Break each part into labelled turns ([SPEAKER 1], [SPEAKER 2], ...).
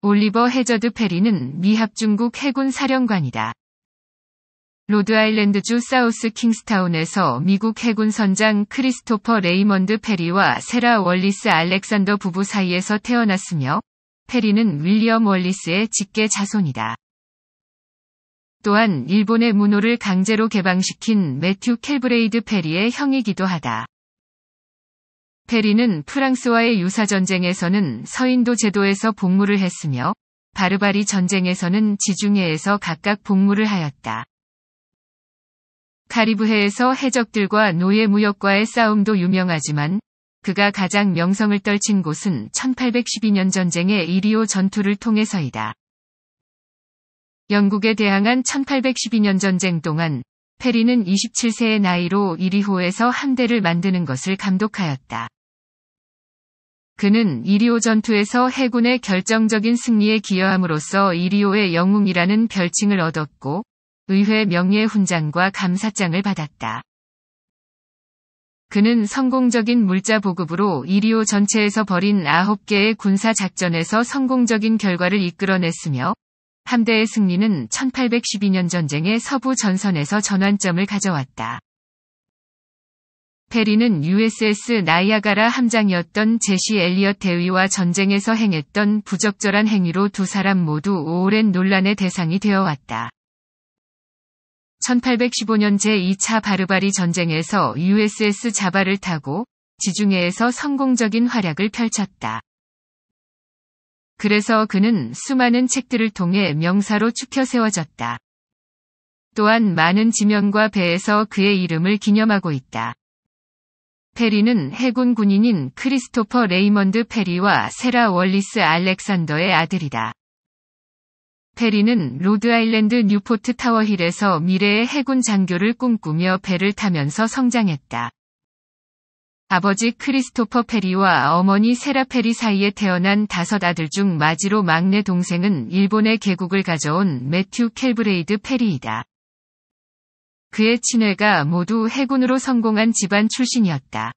[SPEAKER 1] 올리버 해저드 페리는 미합 중국 해군 사령관이다. 로드아일랜드주 사우스 킹스타운에서 미국 해군 선장 크리스토퍼 레이먼드 페리와 세라 월리스 알렉산더 부부 사이에서 태어났으며 페리는 윌리엄 월리스의 직계 자손이다. 또한 일본의 문호를 강제로 개방시킨 매튜 켈브레이드 페리의 형이기도 하다. 페리는 프랑스와의 유사전쟁에서는 서인도 제도에서 복무를 했으며 바르바리 전쟁에서는 지중해에서 각각 복무를 하였다. 카리브해에서 해적들과 노예 무역과의 싸움도 유명하지만 그가 가장 명성을 떨친 곳은 1812년 전쟁의 이리오 전투를 통해서이다. 영국에 대항한 1812년 전쟁 동안 페리는 27세의 나이로 이리호에서 함대를 만드는 것을 감독하였다. 그는 이리오 전투에서 해군의 결정적인 승리에 기여함으로써 이리오의 영웅이라는 별칭을 얻었고 의회 명예훈장과 감사장을 받았다. 그는 성공적인 물자 보급으로 이리오 전체에서 벌인 9개의 군사 작전에서 성공적인 결과를 이끌어냈으며 함대의 승리는 1812년 전쟁의 서부 전선에서 전환점을 가져왔다. 페리는 USS 나이아가라 함장이었던 제시 엘리엇 대위와 전쟁에서 행했던 부적절한 행위로 두 사람 모두 오랜 논란의 대상이 되어왔다. 1815년 제2차 바르바리 전쟁에서 USS 자바를 타고 지중해에서 성공적인 활약을 펼쳤다. 그래서 그는 수많은 책들을 통해 명사로 축혀 세워졌다. 또한 많은 지면과 배에서 그의 이름을 기념하고 있다. 페리는 해군 군인인 크리스토퍼 레이먼드 페리와 세라 월리스 알렉산더의 아들이다. 페리는 로드아일랜드 뉴포트 타워힐에서 미래의 해군 장교를 꿈꾸며 배를 타면서 성장했다. 아버지 크리스토퍼 페리와 어머니 세라 페리 사이에 태어난 다섯 아들 중 마지로 막내 동생은 일본의 계국을 가져온 매튜 켈브레이드 페리이다. 그의 친애가 모두 해군으로 성공한 집안 출신이었다.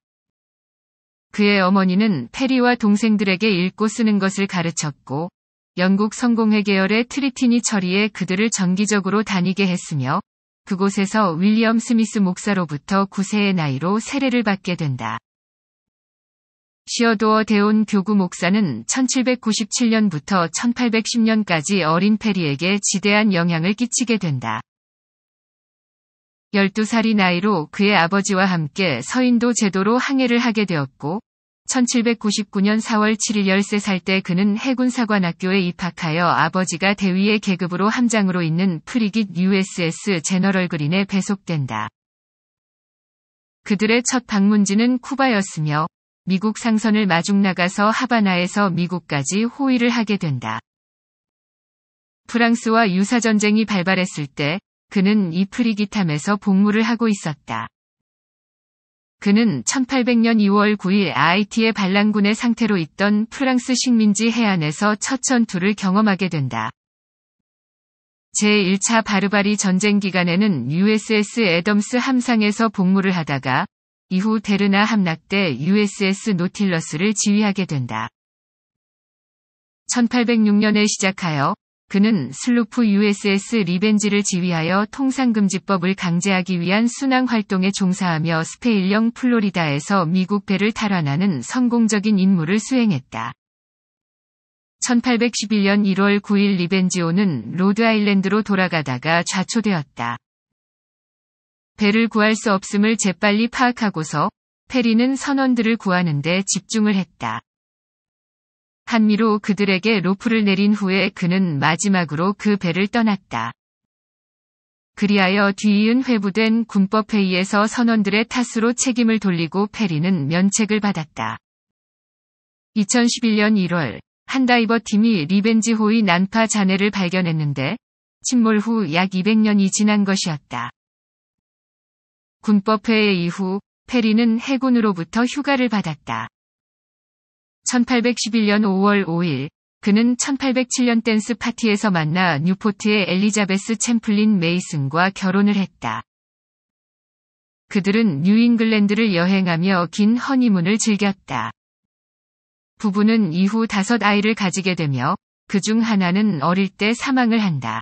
[SPEAKER 1] 그의 어머니는 페리와 동생들에게 읽고 쓰는 것을 가르쳤고 영국 성공회 계열의 트리티니 처리에 그들을 정기적으로 다니게 했으며 그곳에서 윌리엄 스미스 목사로부터 9세의 나이로 세례를 받게 된다. 시어도어 대온 교구 목사는 1797년부터 1810년까지 어린 페리에게 지대한 영향을 끼치게 된다. 12살이 나이로 그의 아버지와 함께 서인도 제도로 항해를 하게 되었고 1799년 4월 7일 13살 때 그는 해군사관학교에 입학하여 아버지가 대위의 계급으로 함장으로 있는 프리깃 USS 제너럴 그린에 배속된다. 그들의 첫 방문지는 쿠바였으며 미국 상선을 마중 나가서 하바나에서 미국까지 호위를 하게 된다. 프랑스와 유사전쟁이 발발했을 때 그는 이프리기탐에서 복무를 하고 있었다. 그는 1800년 2월 9일 아이티의 반란군의 상태로 있던 프랑스 식민지 해안에서 첫 전투를 경험하게 된다. 제1차 바르바리 전쟁 기간에는 USS 애덤스 함상에서 복무를 하다가 이후 데르나 함락 때 USS 노틸러스를 지휘하게 된다. 1806년에 시작하여 그는 슬로프 USS 리벤지를 지휘하여 통상금지법을 강제하기 위한 순항 활동에 종사하며 스페일령 플로리다에서 미국 배를 탈환하는 성공적인 임무를 수행했다. 1811년 1월 9일 리벤지오는 로드아일랜드로 돌아가다가 좌초되었다. 배를 구할 수 없음을 재빨리 파악하고서 페리는 선원들을 구하는데 집중을 했다. 한미로 그들에게 로프를 내린 후에 그는 마지막으로 그 배를 떠났다. 그리하여 뒤이은 회부된 군법회의에서 선원들의 탓으로 책임을 돌리고 페리는 면책을 받았다. 2011년 1월, 한다이버 팀이 리벤지 호의 난파 잔해를 발견했는데, 침몰 후 약 200년이 지난 것이었다. 군법회의 이후 페리는 해군으로부터 휴가를 받았다. 1811년 5월 5일 그는 1807년 댄스 파티에서 만나 뉴포트의 엘리자베스 챔플린 메이슨과 결혼을 했다. 그들은 뉴잉글랜드를 여행하며 긴 허니문을 즐겼다. 부부는 이후 다섯 아이를 가지게 되며 그 중 하나는 어릴 때 사망을 한다.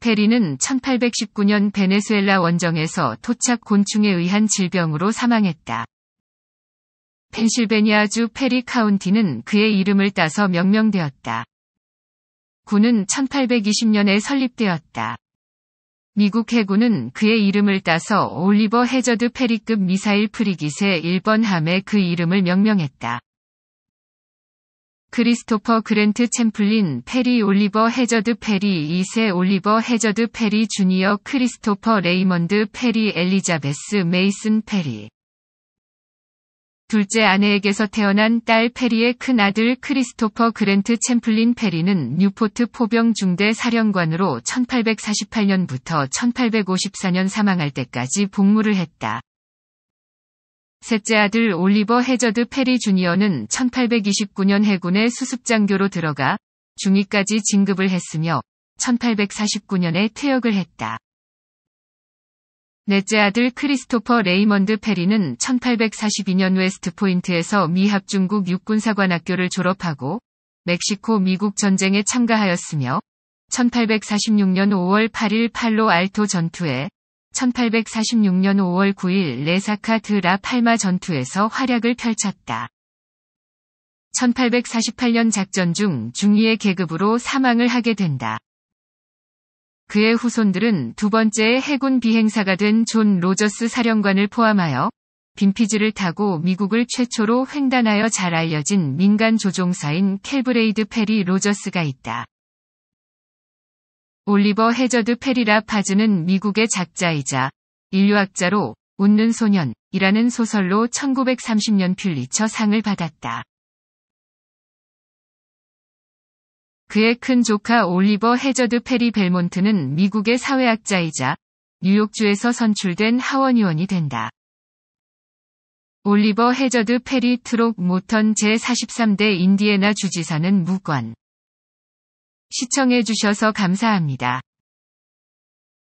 [SPEAKER 1] 페리는 1819년 베네수엘라 원정에서 토착 곤충에 의한 질병으로 사망했다. 펜실베니아주 페리 카운티는 그의 이름을 따서 명명되었다. 군은 1820년에 설립되었다. 미국 해군은 그의 이름을 따서 올리버 해저드 페리급 미사일 프리깃의 1번 함에 그 이름을 명명했다. 크리스토퍼 그랜트 챔플린 페리 올리버 해저드 페리 2세 올리버 해저드 페리 주니어 크리스토퍼 레이먼드 페리 엘리자베스 메이슨 페리 둘째 아내에게서 태어난 딸 페리의 큰아들 크리스토퍼 그랜트 챔플린 페리는 뉴포트 포병 중대 사령관으로 1848년부터 1854년 사망할 때까지 복무를 했다. 셋째 아들 올리버 해저드 페리 주니어는 1829년 해군의 수습장교로 들어가 중위까지 진급을 했으며 1849년에 퇴역을 했다. 넷째 아들 크리스토퍼 레이먼드 페리는 1842년 웨스트포인트에서 미합 중국 육군사관학교를 졸업하고 멕시코 미국 전쟁에 참가하였으며 1846년 5월 8일 팔로 알토 전투에 1846년 5월 9일 레사카 드라 팔마 전투에서 활약을 펼쳤다. 1848년 작전 중 중위의 계급으로 사망을 하게 된다. 그의 후손들은 두 번째 해군 비행사가 된 존 로저스 사령관을 포함하여 빈피지를 타고 미국을 최초로 횡단하여 잘 알려진 민간 조종사인 캘브레이드 페리 로저스가 있다. 올리버 해저드 페리라 파즈는 미국의 작자이자 인류학자로 웃는 소년이라는 소설로 1930년 퓰리처 상을 받았다. 그의 큰 조카 올리버 해저드 페리 벨몬트는 미국의 사회학자이자 뉴욕주에서 선출된 하원의원이 된다. 올리버 해저드 페리 트록 모턴 제43대 인디애나 주지사는 무관. 시청해주셔서 감사합니다.